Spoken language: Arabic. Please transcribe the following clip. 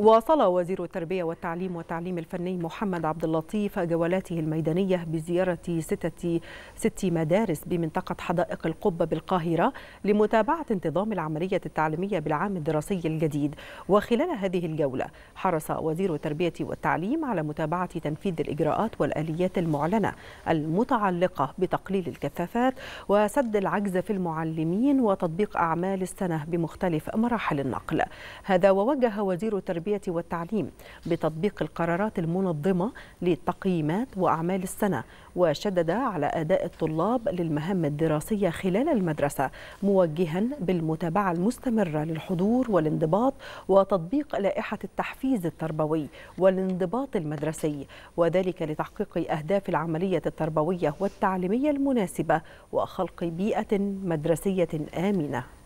واصل وزير التربية والتعليم والتعليم الفني محمد عبد اللطيف جولاته الميدانية بزيارة ستة ست مدارس بمنطقة حدائق القبة بالقاهرة لمتابعة انتظام العملية التعليمية بالعام الدراسي الجديد وخلال هذه الجولة حرص وزير التربية والتعليم على متابعة تنفيذ الإجراءات والآليات المعلنة المتعلقة بتقليل الكثافات وسد العجز في المعلمين وتطبيق أعمال السنة بمختلف مراحل النقل هذا ووجه وزير التربية التربية والتعليم بتطبيق القرارات المنظمة للتقييمات وأعمال السنة وشدد على أداء الطلاب للمهام الدراسية خلال المدرسة موجها بالمتابعة المستمرة للحضور والانضباط وتطبيق لائحة التحفيز التربوي والانضباط المدرسي وذلك لتحقيق أهداف العملية التربوية والتعليمية المناسبة وخلق بيئة مدرسية آمنة